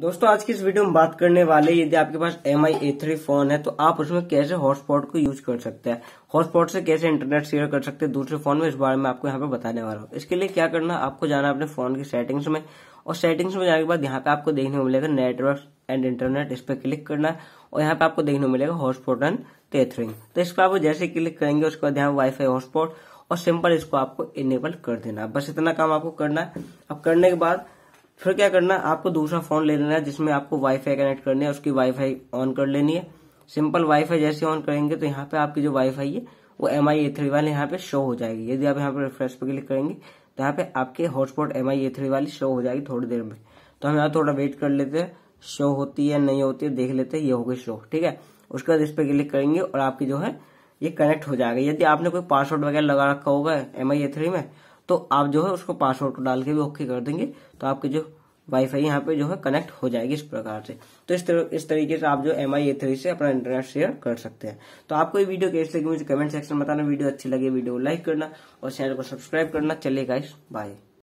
दोस्तों आज की इस वीडियो में बात करने वाले यदि आपके पास M I A three phone है तो आप उसमें कैसे हॉटस्पॉट को यूज कर सकते हैं हॉटस्पॉट से कैसे इंटरनेट शेयर कर सकते हैं दूसरे फोन में इस बारे में आपको यहाँ पे बताने वाला हूँ इसके लिए क्या करना आपको जाना अपने फोन की सेटिंग्स में और सेटिंग्स में जाने के बाद यहाँ पे आपको देखने को मिलेगा नेटवर्क एंड इंटरनेट इस पर क्लिक करना है और यहाँ पे आपको देखने को मिलेगा हॉटस्पॉट एंड टेथरिंग तो इस पर आप जैसे क्लिक करेंगे उसके बाद यहाँ वाईफाई हॉटस्पॉट और सिंपल इसको आपको इनेबल कर देना बस इतना काम आपको करना है अब करने के बाद फिर क्या करना है आपको दूसरा फोन ले लेना है जिसमें आपको वाईफाई कनेक्ट करनी है उसकी वाईफाई ऑन कर लेनी है सिंपल वाईफाई जैसे ऑन करेंगे तो यहाँ पे आपकी जो वाईफाई है वो एम आई ए थ्री वाली यहाँ पे शो हो जाएगी यदि आप यहाँ पे रिफ्रेश पे क्लिक करेंगे तो यहाँ पे आपके hotspot M I A three वाली शो हो जाएगी थोड़ी देर में तो हम यहाँ थोड़ा वेट कर लेते हैं शो होती है नहीं होती है देख लेते हैं ये होगी शो ठीक है उसके बाद इस पर क्लिक करेंगे और आपकी जो है ये कनेक्ट हो जाएगा यदि आपने कोई पासवर्ड वगैरह लगा रखा होगा एम आई ए थ्री में तो आप जो है उसको पासवर्ड को डाल के भी ओके कर देंगे तो आपकी जो वाईफाई यहाँ पे जो है कनेक्ट हो जाएगी इस प्रकार से तो इस तर, इस तरीके से आप जो एम आई थ्री से अपना इंटरनेट शेयर कर सकते हैं तो आपको ये वीडियो कैसे लगी मुझे कमेंट सेक्शन में बताना वीडियो अच्छी लगी वीडियो को लाइक करना और चैनल को सब्सक्राइब करना चलेगा इस बाय